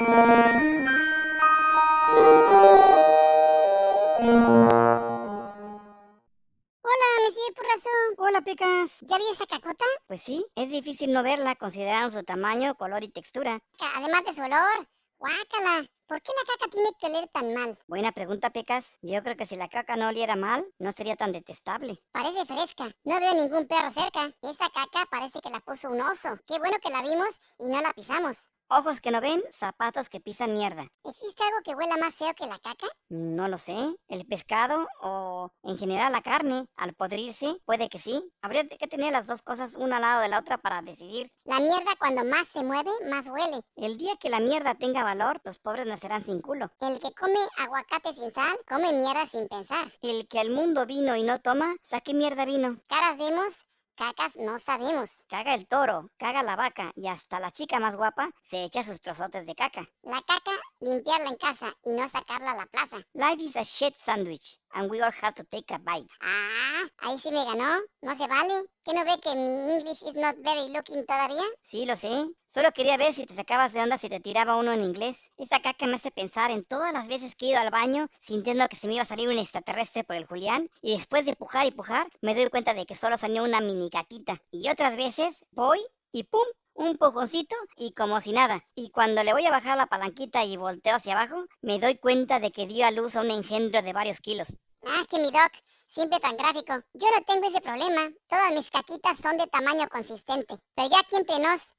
Hola, Hola, Pecas. ¿Ya vi esa cacota? Pues sí, es difícil no verla considerando su tamaño, color y textura. Ah, además de su olor. Guácala. ¿Por qué la caca tiene que oler tan mal? Buena pregunta, Pecas. Yo creo que si la caca no oliera mal, no sería tan detestable. Parece fresca. No veo ningún perro cerca. Esa caca parece que la puso un oso. Qué bueno que la vimos y no la pisamos ojos que no ven, zapatos que pisan mierda. ¿Existe algo que huela más feo que la caca? No lo sé. El pescado o en general la carne, al podrirse, puede que sí. Habría que tener las dos cosas una al lado de la otra para decidir. La mierda cuando más se mueve, más huele. El día que la mierda tenga valor, los pobres nacerán sin culo. El que come aguacate sin sal, come mierda sin pensar. El que al mundo vino y no toma, saque mierda vino? Caras vemos, Cacas no sabemos. Caga el toro, caga la vaca y hasta la chica más guapa se echa sus trozotes de caca. La caca, limpiarla en casa y no sacarla a la plaza. Life is a shit sandwich and we all have to take a bite. Ah, ahí sí me ganó. No se vale. ¿Que no ve que mi English is not very looking todavía? Sí, lo sé. Solo quería ver si te sacabas de onda si te tiraba uno en inglés. Esa caca me hace pensar en todas las veces que he ido al baño sintiendo que se me iba a salir un extraterrestre por el Julián y después de pujar y pujar me doy cuenta de que solo salió una mini caquita. Y otras veces voy y ¡pum! un pococito y como si nada. Y cuando le voy a bajar la palanquita y volteo hacia abajo, me doy cuenta de que dio a luz a un engendro de varios kilos. Ah, que mi doc, siempre tan gráfico. Yo no tengo ese problema. Todas mis caquitas son de tamaño consistente. Pero ya aquí entre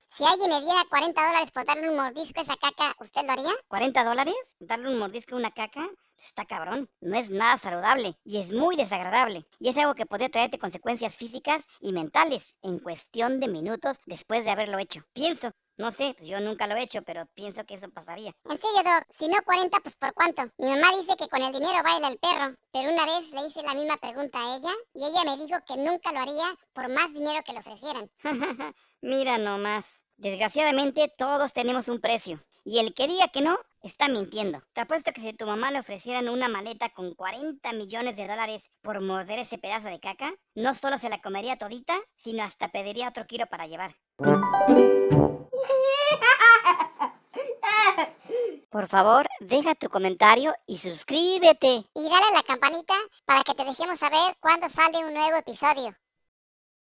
si alguien le diera 40 dólares por darle un mordisco a esa caca, ¿usted lo haría? ¿40 dólares? ¿Darle un mordisco a una caca? Pues está cabrón. No es nada saludable y es muy desagradable. Y es algo que podría traerte consecuencias físicas y mentales en cuestión de minutos después de haberlo hecho. Pienso no sé, pues yo nunca lo he hecho, pero pienso que eso pasaría. En serio, Doc, si no 40, pues por cuánto. Mi mamá dice que con el dinero baila el perro, pero una vez le hice la misma pregunta a ella y ella me dijo que nunca lo haría por más dinero que le ofrecieran. Mira nomás. Desgraciadamente todos tenemos un precio. Y el que diga que no, está mintiendo. Te apuesto que si tu mamá le ofrecieran una maleta con 40 millones de dólares por morder ese pedazo de caca, no solo se la comería todita, sino hasta pediría otro kilo para llevar. Por favor, deja tu comentario y suscríbete. Y dale a la campanita para que te dejemos saber cuando sale un nuevo episodio.